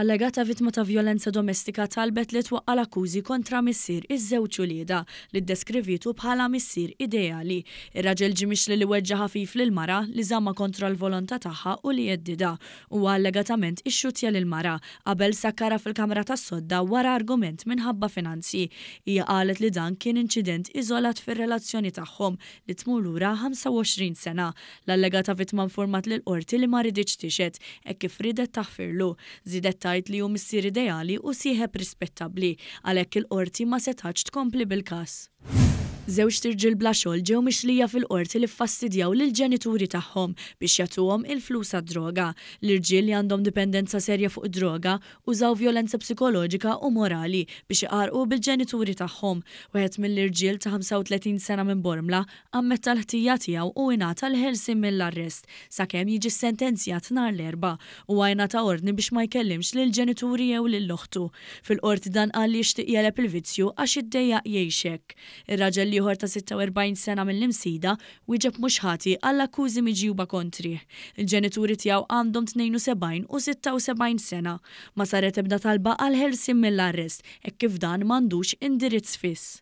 allegata vittma ta' violenza domestika talbet li twaqqa l-akkużi kontra missier iż-żewġ ulieda li ddeskrivitu bħala missier ideali. Ir-raġel ġimix li li weġġa ħafif lil mara li żamma kontra l-volontà tagħha u li jeddida u allegatament ixxutja lil mara qabel sakkara fil-kamra tas-sodda wara argument minħabba finanzi. Hija qalet li dan kien inċident iżolat fir-relazzjoni tagħhom li tmur lura 25 sena. L-allegata vittma informat lil qorti li ma ridiċ tixet e kif ridet taħfirlu. Zidetta tajt li hu missier ideali u sieħeb rispettabli għalhekk il-qorti ma setaċt tkompli bil-każ. Żewġ tirġil bla xogħol ġew mixlija fil-qorti li ffastidjaw lil ġenituri tagħhom biex jagħtuhom il-flus għad-droga. L-irġiel li għandhom dipendenza serja fuq droga użaw violenza psikoloġika u morali biex iqarqu bil-ġenituri tagħhom. Wieħed mill-irġiel ta' 35 sena minn Bormla ammetta l-ħtija tiegħu u ingħata l ħelsim mill-arrest sakemm jiġi sentenzjat nhar l-erba' u għajna ta' ordni biex ma jkellimx lill ġenituri jew lill oħtu. Fil-qorti dan qal li jixtieq jeleb il-vizzju għax iddejjaq jgħixek. Ir-raġel li ieħor ta' 46 sena mill-imsida wieġeb mhux ħati għall-akkużi miġjuba kontri. Il-ġenituri tiegħu għandhom 72 u 76 sena. Ma saret ebda talba għal ħelsim mill-arrest, e kif dan m'għandux indirizz fiss.